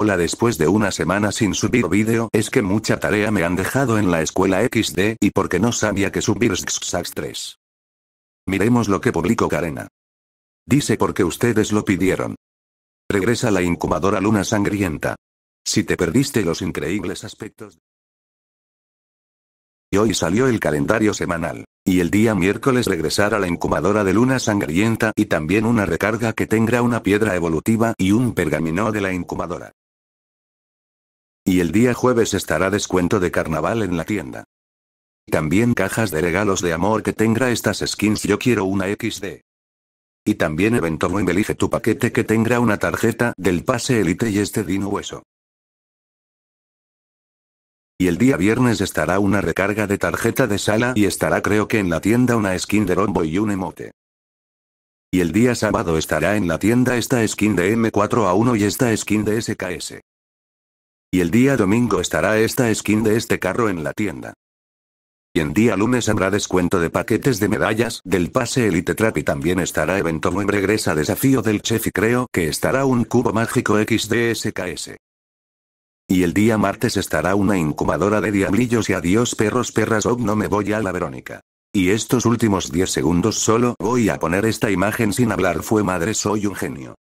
Hola después de una semana sin subir vídeo es que mucha tarea me han dejado en la escuela XD y porque no sabía que subir xxx 3. Miremos lo que publicó Karena. Dice porque ustedes lo pidieron. Regresa la incubadora luna sangrienta. Si te perdiste los increíbles aspectos. Y hoy salió el calendario semanal. Y el día miércoles regresar a la incubadora de luna sangrienta y también una recarga que tenga una piedra evolutiva y un pergamino de la incubadora. Y el día jueves estará descuento de carnaval en la tienda. También cajas de regalos de amor que tenga estas skins yo quiero una XD. Y también evento web elige tu paquete que tenga una tarjeta del pase elite y este dino hueso. Y el día viernes estará una recarga de tarjeta de sala y estará creo que en la tienda una skin de rombo y un emote. Y el día sábado estará en la tienda esta skin de M4A1 y esta skin de SKS. Y el día domingo estará esta skin de este carro en la tienda. Y en día lunes habrá descuento de paquetes de medallas del pase Elite Trap y también estará evento nuevo regresa desafío del chef y creo que estará un cubo mágico XDSKS. Y el día martes estará una incubadora de diablillos y adiós perros perras oh no me voy a la Verónica. Y estos últimos 10 segundos solo voy a poner esta imagen sin hablar fue madre soy un genio.